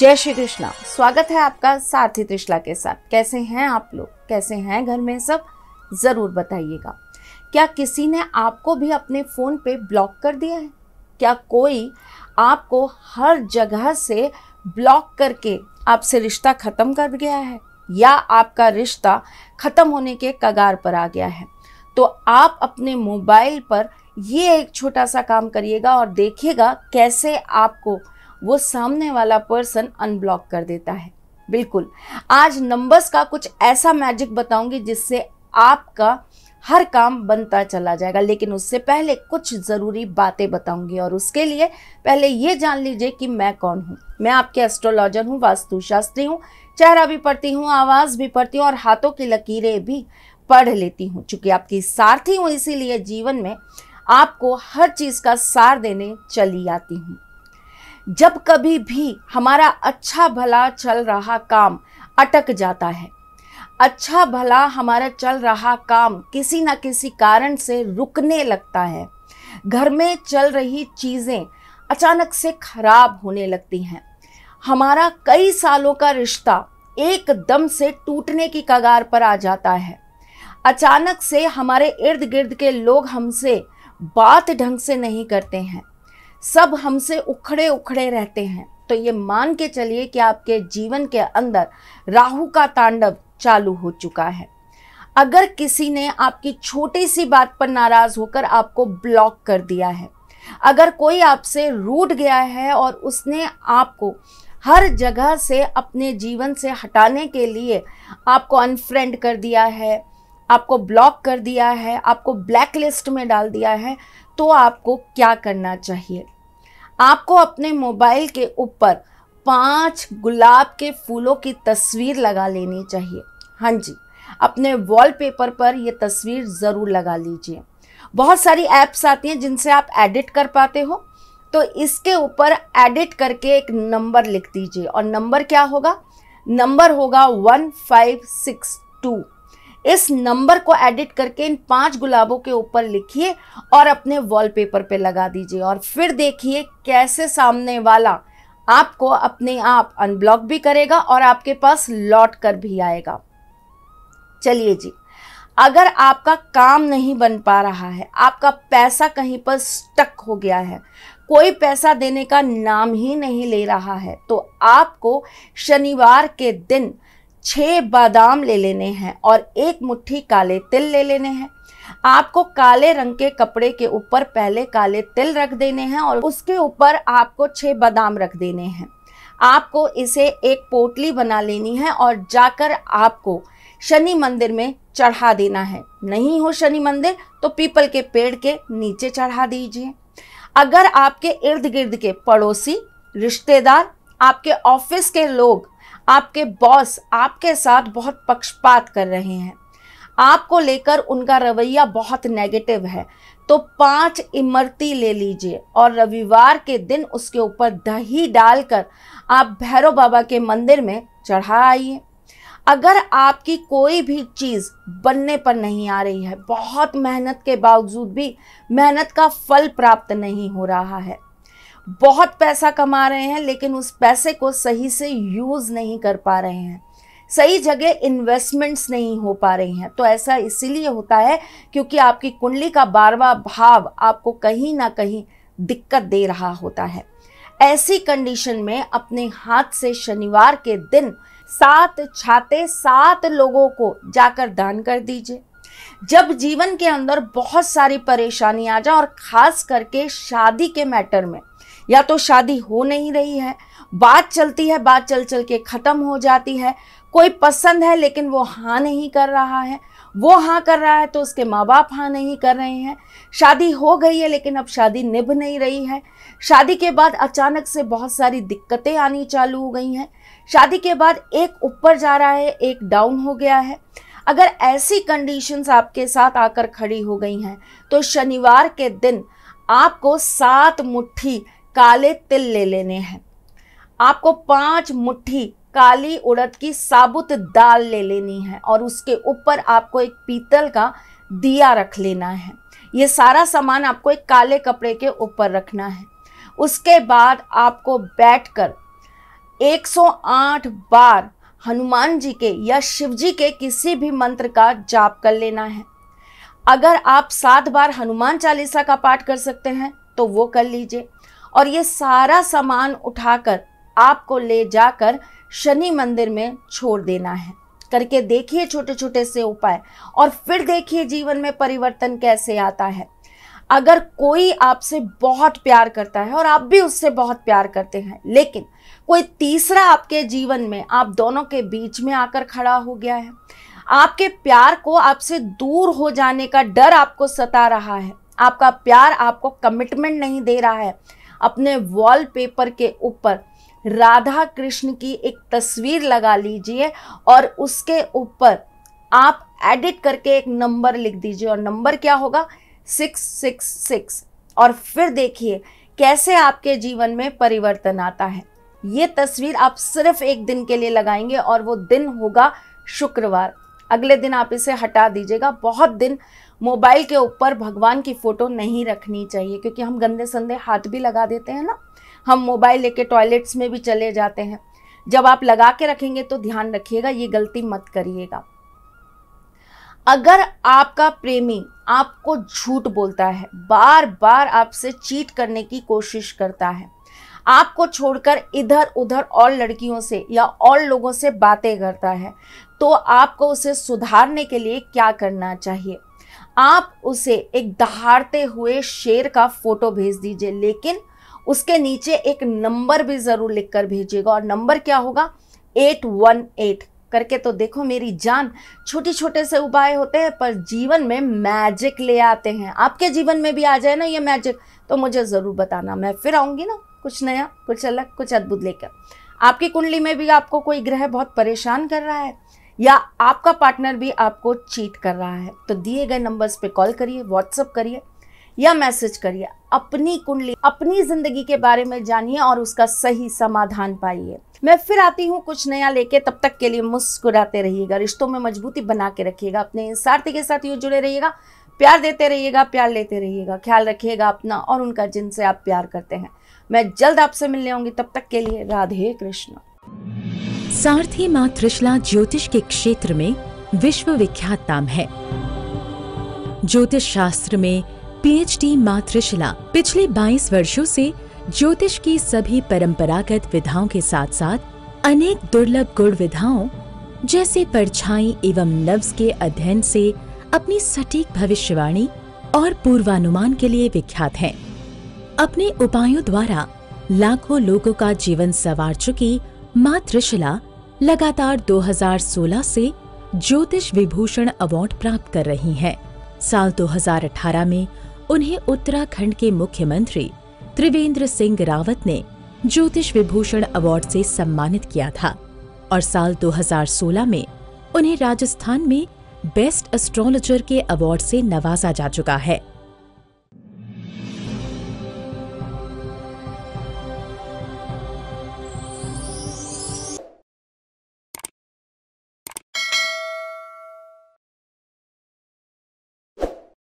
जय श्री कृष्णा स्वागत है आपका सारथी त्रिशला के साथ कैसे हैं आप लोग कैसे हैं घर में सब ज़रूर बताइएगा क्या किसी ने आपको भी अपने फ़ोन पे ब्लॉक कर दिया है क्या कोई आपको हर जगह से ब्लॉक करके आपसे रिश्ता ख़त्म कर गया है या आपका रिश्ता ख़त्म होने के कगार पर आ गया है तो आप अपने मोबाइल पर ये एक छोटा सा काम करिएगा और देखिएगा कैसे आपको वो सामने वाला पर्सन अनब्लॉक कर देता है बिल्कुल आज नंबर्स का कुछ ऐसा मैजिक बताऊंगी जिससे आपका हर काम बनता चला जाएगा लेकिन उससे पहले कुछ ज़रूरी बातें बताऊंगी और उसके लिए पहले ये जान लीजिए कि मैं कौन हूँ मैं आपके एस्ट्रोलॉजर हूँ वास्तुशास्त्री हूँ चेहरा भी पढ़ती हूँ आवाज़ भी पढ़ती हूँ और हाथों की लकीरें भी पढ़ लेती हूँ चूँकि आपकी सारथी हूँ इसीलिए जीवन में आपको हर चीज़ का सार देने चली आती हूँ जब कभी भी हमारा अच्छा भला चल रहा काम अटक जाता है अच्छा भला हमारा चल रहा काम किसी न किसी कारण से रुकने लगता है घर में चल रही चीज़ें अचानक से खराब होने लगती हैं हमारा कई सालों का रिश्ता एकदम से टूटने की कगार पर आ जाता है अचानक से हमारे इर्द गिर्द के लोग हमसे बात ढंग से नहीं करते हैं सब हमसे उखड़े उखड़े रहते हैं तो ये मान के चलिए कि आपके जीवन के अंदर राहु का तांडव चालू हो चुका है अगर किसी ने आपकी छोटी सी बात पर नाराज होकर आपको ब्लॉक कर दिया है अगर कोई आपसे रूट गया है और उसने आपको हर जगह से अपने जीवन से हटाने के लिए आपको अनफ्रेंड कर दिया है आपको ब्लॉक कर दिया है आपको ब्लैक लिस्ट में डाल दिया है तो आपको क्या करना चाहिए आपको अपने मोबाइल के ऊपर पांच गुलाब के फूलों की तस्वीर लगा लेनी चाहिए हाँ जी अपने वॉलपेपर पर यह तस्वीर ज़रूर लगा लीजिए बहुत सारी ऐप्स आती हैं जिनसे आप एडिट कर पाते हो तो इसके ऊपर एडिट करके एक नंबर लिख दीजिए और नंबर क्या होगा नंबर होगा वन फाइव सिक्स टू इस नंबर को एडिट करके इन पांच गुलाबों के ऊपर लिखिए और अपने वॉलपेपर पे लगा दीजिए और फिर देखिए कैसे सामने वाला आपको अपने आप अनब्लॉक भी करेगा और आपके पास लौट कर भी आएगा चलिए जी अगर आपका काम नहीं बन पा रहा है आपका पैसा कहीं पर स्टक हो गया है कोई पैसा देने का नाम ही नहीं ले रहा है तो आपको शनिवार के दिन छः बादाम ले लेने हैं और एक मुट्ठी काले तिल ले लेने हैं आपको काले रंग के कपड़े के ऊपर पहले काले तिल रख देने हैं और उसके ऊपर आपको छः बादाम रख देने हैं आपको इसे एक पोटली बना लेनी है और जाकर आपको शनि मंदिर में चढ़ा देना है नहीं हो शनि मंदिर तो पीपल के पेड़ के नीचे चढ़ा दीजिए अगर आपके इर्द गिर्द के पड़ोसी रिश्तेदार आपके ऑफिस के लोग आपके बॉस आपके साथ बहुत पक्षपात कर रहे हैं आपको लेकर उनका रवैया बहुत नेगेटिव है तो पांच इमरती ले लीजिए और रविवार के दिन उसके ऊपर दही डालकर आप भैरव बाबा के मंदिर में चढ़ा आइए अगर आपकी कोई भी चीज़ बनने पर नहीं आ रही है बहुत मेहनत के बावजूद भी मेहनत का फल प्राप्त नहीं हो रहा है बहुत पैसा कमा रहे हैं लेकिन उस पैसे को सही से यूज़ नहीं कर पा रहे हैं सही जगह इन्वेस्टमेंट्स नहीं हो पा रही हैं तो ऐसा इसीलिए होता है क्योंकि आपकी कुंडली का बारवा भाव आपको कहीं ना कहीं दिक्कत दे रहा होता है ऐसी कंडीशन में अपने हाथ से शनिवार के दिन सात छाते सात लोगों को जाकर दान कर दीजिए जब जीवन के अंदर बहुत सारी परेशानी आ जाए और खास करके शादी के मैटर में या तो शादी हो नहीं रही है बात चलती है बात चल चल के ख़त्म हो जाती है कोई पसंद है लेकिन वो हाँ नहीं कर रहा है वो हाँ कर रहा है तो उसके माँ बाप हाँ नहीं कर रहे हैं शादी हो गई है लेकिन अब शादी निभ नहीं रही है शादी के बाद अचानक से बहुत सारी दिक्कतें आनी चालू हो गई हैं शादी के बाद एक ऊपर जा रहा है एक डाउन हो गया है अगर ऐसी कंडीशंस आपके साथ आकर खड़ी हो गई हैं तो शनिवार के दिन आपको सात मुट्ठी काले तिल ले लेने हैं आपको पांच मुट्ठी काली उड़द की साबुत दाल ले लेनी है और उसके ऊपर आपको एक पीतल का दिया रख लेना है ये सारा सामान आपको एक काले कपड़े के ऊपर रखना है उसके बाद आपको बैठकर 108 बार हनुमान जी के या शिव जी के किसी भी मंत्र का जाप कर लेना है अगर आप सात बार हनुमान चालीसा का पाठ कर सकते हैं तो वो कर लीजिए और ये सारा सामान उठाकर आपको ले जाकर शनि मंदिर में छोड़ देना है करके देखिए छोटे छोटे से उपाय और फिर देखिए जीवन में परिवर्तन कैसे आता है अगर कोई आपसे बहुत प्यार करता है और आप भी उससे बहुत प्यार करते हैं लेकिन कोई तीसरा आपके जीवन में आप दोनों के बीच में आकर खड़ा हो गया है आपके प्यार को आपसे दूर हो जाने का डर आपको सता रहा है आपका प्यार आपको कमिटमेंट नहीं दे रहा है अपने वॉलपेपर के ऊपर राधा कृष्ण की एक तस्वीर लगा लीजिए और उसके ऊपर आप एडिट करके एक नंबर लिख दीजिए और नंबर क्या होगा सिक्स सिक्स सिक्स और फिर देखिए कैसे आपके जीवन में परिवर्तन आता है ये तस्वीर आप सिर्फ एक दिन के लिए लगाएंगे और वो दिन होगा शुक्रवार अगले दिन आप इसे हटा दीजिएगा बहुत दिन मोबाइल के ऊपर भगवान की फ़ोटो नहीं रखनी चाहिए क्योंकि हम गंदे संदे हाथ भी लगा देते हैं ना हम मोबाइल लेके टॉयलेट्स में भी चले जाते हैं जब आप लगा के रखेंगे तो ध्यान रखिएगा ये गलती मत करिएगा अगर आपका प्रेमी आपको झूठ बोलता है बार बार आपसे चीट करने की कोशिश करता है आपको छोड़कर इधर उधर और लड़कियों से या और लोगों से बातें करता है तो आपको उसे सुधारने के लिए क्या करना चाहिए आप उसे एक दहाड़ते हुए शेर का फोटो भेज दीजिए लेकिन उसके नीचे एक नंबर भी ज़रूर लिखकर भेजिएगा और नंबर क्या होगा एट वन एट करके तो देखो मेरी जान छोटे छोटे से उपाय होते हैं पर जीवन में मैजिक ले आते हैं आपके जीवन में भी आ जाए ना ये मैजिक तो मुझे ज़रूर बताना मैं फिर आऊंगी ना कुछ नया कुछ अलग कुछ अद्भुत लेकर आपकी कुंडली में भी आपको कोई ग्रह बहुत परेशान कर रहा है या आपका पार्टनर भी आपको चीट कर रहा है तो दिए गए नंबर्स पे कॉल करिए व्हाट्सअप करिए या मैसेज करिए अपनी कुंडली अपनी जिंदगी के बारे में जानिए और उसका सही समाधान पाइए मैं फिर आती हूँ कुछ नया लेके तब तक के लिए मुस्कुराते रहिएगा रिश्तों में मजबूती बना के रखिएगा अपने इंसार्थी के साथ यूँ जुड़े रहिएगा प्यार देते रहिएगा प्यार लेते रहिएगा ख्याल रखिएगा अपना और उनका जिनसे आप प्यार करते हैं मैं जल्द आपसे मिलने होंगी तब तक के लिए राधे कृष्ण सारथी माँ त्रिशला ज्योतिष के क्षेत्र में विश्व विख्यात नाम है ज्योतिष शास्त्र में पीएचडी माँ त्रिशला पिछले 22 वर्षों से ज्योतिष की सभी परंपरागत विधाओं के साथ साथ अनेक दुर्लभ गुण विधाओं जैसे परछाई एवं नव्स के अध्ययन से अपनी सटीक भविष्यवाणी और पूर्वानुमान के लिए विख्यात हैं। अपने उपायों द्वारा लाखों लोगों का जीवन संवार चुकी माँ त्रिशिला लगातार 2016 से ज्योतिष विभूषण अवार्ड प्राप्त कर रही हैं। साल 2018 में उन्हें उत्तराखंड के मुख्यमंत्री त्रिवेंद्र सिंह रावत ने ज्योतिष विभूषण अवार्ड से सम्मानित किया था और साल 2016 में उन्हें राजस्थान में बेस्ट एस्ट्रोलॉजर के अवार्ड से नवाजा जा चुका है